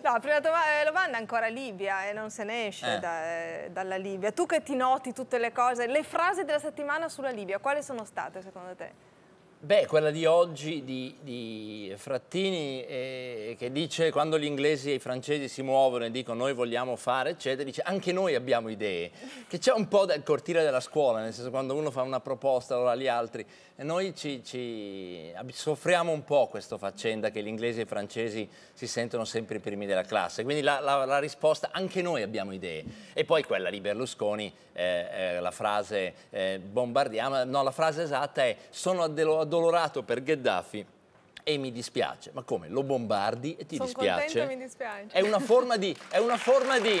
No, prima eh, domanda è ancora Libia e eh, non se ne esce eh. Da, eh, dalla Libia. Tu che ti noti tutte le cose, le frasi della settimana sulla Libia, quali sono state secondo te? Beh, quella di oggi di, di Frattini eh, che dice quando gli inglesi e i francesi si muovono e dicono noi vogliamo fare, eccetera, dice anche noi abbiamo idee, che c'è un po' del cortile della scuola, nel senso quando uno fa una proposta allora gli altri, e noi ci, ci soffriamo un po' questa faccenda che gli inglesi e i francesi si sentono sempre i primi della classe, quindi la, la, la risposta anche noi abbiamo idee. E poi quella di Berlusconi, eh, eh, la frase eh, bombardiamo, no la frase esatta è sono dello addolorato per Gheddafi e mi dispiace. Ma come? Lo bombardi e ti Sono dispiace? Contenta, mi dispiace. È una forma di... È una forma di...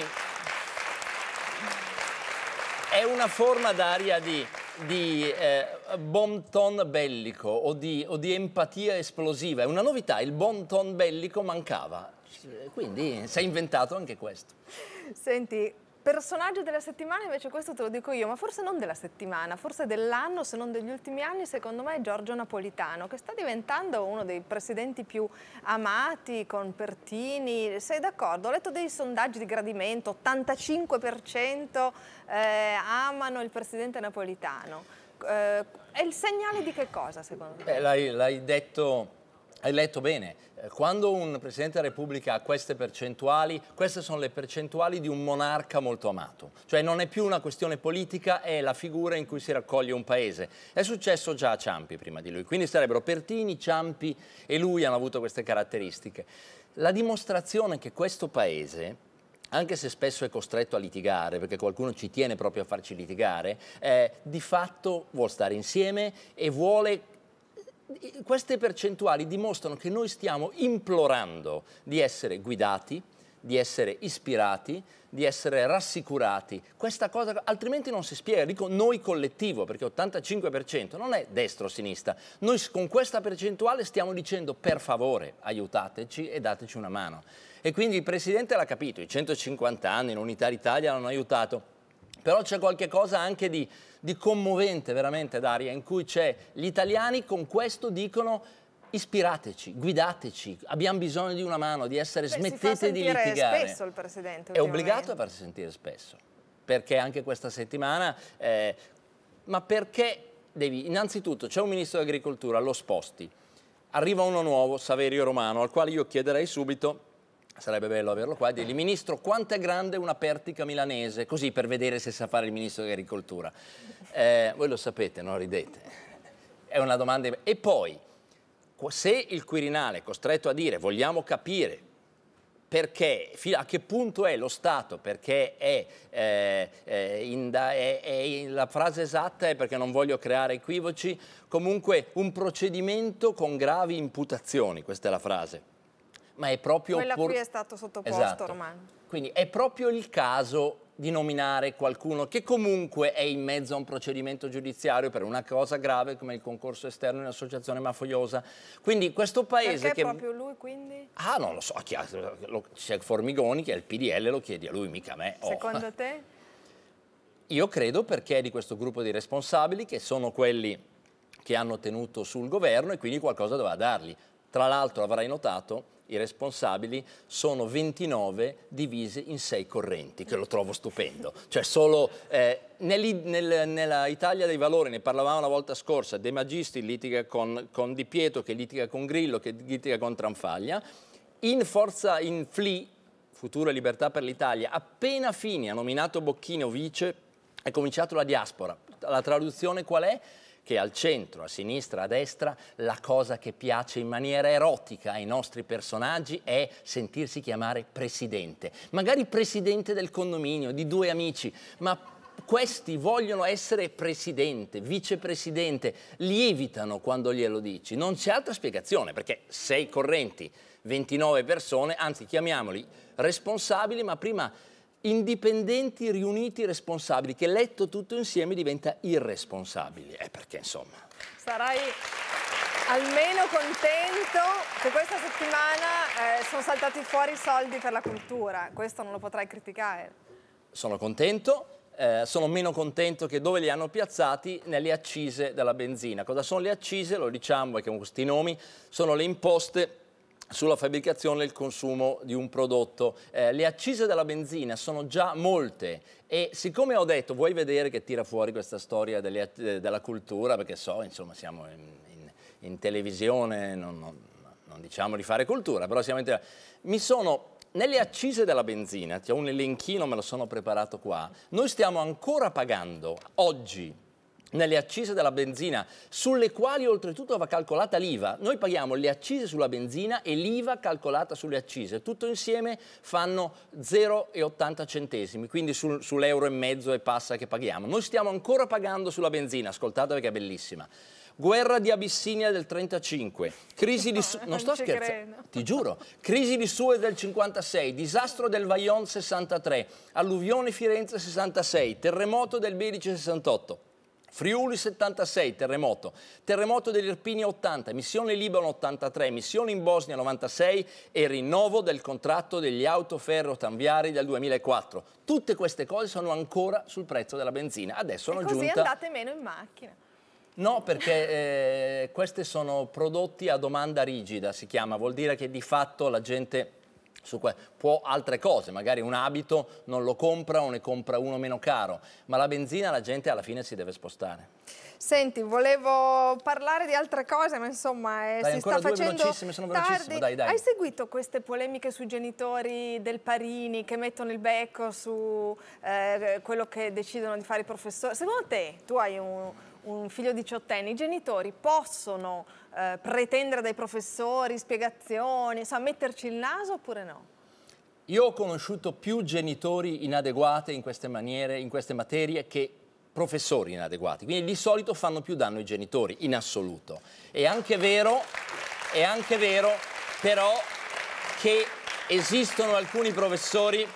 È una forma d'aria di di eh, bon ton bellico o di, o di, empatia esplosiva. È una novità, il bon ton bellico mancava. Quindi si è inventato anche questo. Senti, Personaggio della settimana invece questo te lo dico io, ma forse non della settimana, forse dell'anno se non degli ultimi anni, secondo me è Giorgio Napolitano che sta diventando uno dei presidenti più amati con Pertini, sei d'accordo? Ho letto dei sondaggi di gradimento, 85% eh, amano il presidente Napolitano, eh, è il segnale di che cosa secondo te? L'hai detto hai letto bene, eh, quando un Presidente della Repubblica ha queste percentuali, queste sono le percentuali di un monarca molto amato. Cioè non è più una questione politica, è la figura in cui si raccoglie un paese. È successo già a Ciampi prima di lui, quindi sarebbero Pertini, Ciampi e lui hanno avuto queste caratteristiche. La dimostrazione che questo paese anche se spesso è costretto a litigare, perché qualcuno ci tiene proprio a farci litigare, eh, di fatto vuole stare insieme e vuole queste percentuali dimostrano che noi stiamo implorando di essere guidati, di essere ispirati, di essere rassicurati. Questa cosa altrimenti non si spiega, dico noi collettivo, perché 85% non è destra o sinistra. Noi con questa percentuale stiamo dicendo per favore aiutateci e dateci una mano. E quindi il Presidente l'ha capito, i 150 anni, in Unità d'Italia l'hanno aiutato però c'è qualche cosa anche di, di commovente veramente, Daria, in cui c'è gli italiani con questo dicono ispirateci, guidateci, abbiamo bisogno di una mano, di essere, Beh, smettete di litigare. spesso il Presidente. È obbligato a farsi sentire spesso, perché anche questa settimana... Eh, ma perché devi... Innanzitutto c'è un Ministro dell'Agricoltura, lo sposti. Arriva uno nuovo, Saverio Romano, al quale io chiederei subito sarebbe bello averlo qua, dirgli Ministro quanto è grande una pertica milanese, così per vedere se sa fare il Ministro dell'Agricoltura. Eh, voi lo sapete, non ridete. È una domanda... E poi, se il Quirinale è costretto a dire vogliamo capire perché, a che punto è lo Stato, perché è, eh, eh è, è, la frase esatta è perché non voglio creare equivoci, comunque un procedimento con gravi imputazioni, questa è la frase ma è proprio... Quella por... qui è stato sottoposto, esatto. Romano. Quindi è proprio il caso di nominare qualcuno che comunque è in mezzo a un procedimento giudiziario per una cosa grave come il concorso esterno in associazione mafiosa. Quindi questo paese Perché che... proprio lui quindi? Ah, non lo so, c'è Formigoni che è il PDL, lo chiedi a lui, mica a me. Oh. Secondo te? Io credo perché è di questo gruppo di responsabili che sono quelli che hanno tenuto sul governo e quindi qualcosa doveva dargli. Tra l'altro avrai notato i responsabili sono 29 divise in 6 correnti, che lo trovo stupendo. Cioè solo eh, nel, nella Italia dei Valori, ne parlavamo la volta scorsa, De Magisti litiga con, con Di Pietro, che litiga con Grillo, che litiga con Tranfaglia. In Forza, in FLI, Futura Libertà per l'Italia, appena Fini ha nominato Bocchino vice, è cominciato la diaspora. La traduzione qual è? che al centro, a sinistra, a destra, la cosa che piace in maniera erotica ai nostri personaggi è sentirsi chiamare presidente. Magari presidente del condominio, di due amici, ma questi vogliono essere presidente, vicepresidente, lievitano quando glielo dici. Non c'è altra spiegazione, perché sei correnti, 29 persone, anzi chiamiamoli responsabili, ma prima indipendenti, riuniti, responsabili, che letto tutto insieme diventa irresponsabile. Eh, perché insomma... Sarai almeno contento che questa settimana eh, sono saltati fuori i soldi per la cultura. Questo non lo potrai criticare. Sono contento. Eh, sono meno contento che dove li hanno piazzati nelle accise della benzina. Cosa sono le accise? Lo diciamo perché con questi nomi sono le imposte sulla fabbricazione e il consumo di un prodotto. Eh, le accise della benzina sono già molte e siccome ho detto vuoi vedere che tira fuori questa storia delle, eh, della cultura, perché so, insomma, siamo in, in, in televisione, non, non, non, diciamo di fare cultura, però siamo in televisione. Mi sono nelle accise della benzina, ti ho un elenchino, me lo sono preparato qua, noi stiamo ancora pagando oggi nelle accise della benzina, sulle quali oltretutto va calcolata l'IVA. Noi paghiamo le accise sulla benzina e l'IVA calcolata sulle accise. Tutto insieme fanno 0,80 centesimi, quindi sul, sull'euro e mezzo e passa che paghiamo. Noi stiamo ancora pagando sulla benzina, ascoltate perché è bellissima. Guerra di Abissinia del 35, crisi di no, non, sto scherzando, ti giuro, crisi di Suez del 56, disastro del Vajont 63, alluvione Firenze 66, terremoto del Belice 68. Friuli 76, terremoto, terremoto dell'Irpinia 80, missione Libano 83, missione in Bosnia 96 e rinnovo del contratto degli autoferro tanviari del 2004. Tutte queste cose sono ancora sul prezzo della benzina. Adesso e hanno così andate meno in macchina. No, perché eh, questi sono prodotti a domanda rigida, si chiama, vuol dire che di fatto la gente su que- può altre cose, magari un abito non lo compra o ne compra uno meno caro, ma la benzina la gente alla fine si deve spostare. Senti, volevo parlare di altre cose, ma insomma eh, dai, si sta facendo tardi. Dai, dai. Hai seguito queste polemiche sui genitori del Parini che mettono il becco su eh, quello che decidono di fare i professori? Secondo te tu hai un, un figlio diciottenne, i genitori possono eh, pretendere dai professori spiegazioni, insomma, metterci il naso oppure no? Io ho conosciuto più genitori inadeguati in queste maniere, in queste materie, che professori inadeguati. Quindi di solito fanno più danno i genitori, in assoluto. È anche vero, è anche vero però che esistono alcuni professori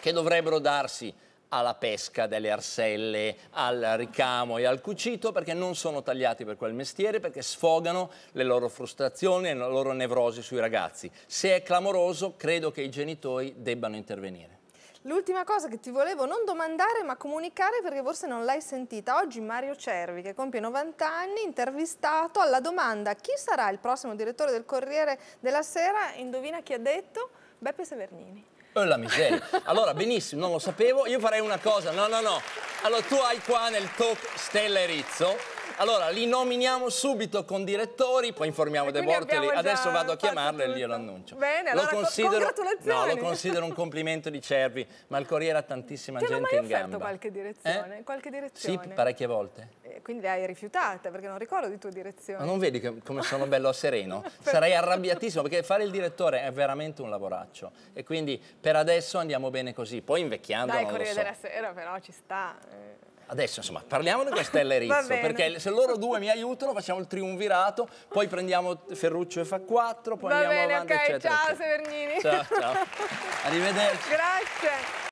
che dovrebbero darsi alla pesca delle arselle, al ricamo e al cucito perché non sono tagliati per quel mestiere, perché sfogano le loro frustrazioni e la loro nevrosi sui ragazzi. Se è clamoroso, credo che i genitori debbano intervenire. L'ultima cosa che ti volevo non domandare ma comunicare perché forse non l'hai sentita. Oggi Mario Cervi, che compie 90 anni, intervistato alla domanda chi sarà il prossimo direttore del Corriere della Sera, indovina chi ha detto? Beppe Severnini. Oh la miseria. Allora, benissimo, non lo sapevo. Io farei una cosa. No, no, no. Allora, tu hai qua nel talk Stella e Rizzo allora, li nominiamo subito con direttori, poi informiamo De Bortoli. Adesso vado a chiamarlo tutto. e glielo annuncio. Bene, allora lo considero, No, lo considero un complimento di Cervi, ma il Corriere ha tantissima Te gente in gamba. Ti qualche direzione? Eh? Qualche direzione? Sì, parecchie volte. Eh, quindi l'hai rifiutata, perché non ricordo di tua direzione. Ma non vedi che, come sono bello sereno? Sarei arrabbiatissimo, perché fare il direttore è veramente un lavoraccio. E quindi per adesso andiamo bene così. Poi invecchiando Dai, non lo so. Corriere della Sera però ci sta... Eh. Adesso insomma parliamone con Stella e Rizzo perché se loro due mi aiutano facciamo il triunvirato, poi prendiamo Ferruccio e fa 4, poi Va andiamo bene, avanti okay, eccetera. Ciao eccetera. Severnini. Ciao, ciao. Arrivederci. Grazie.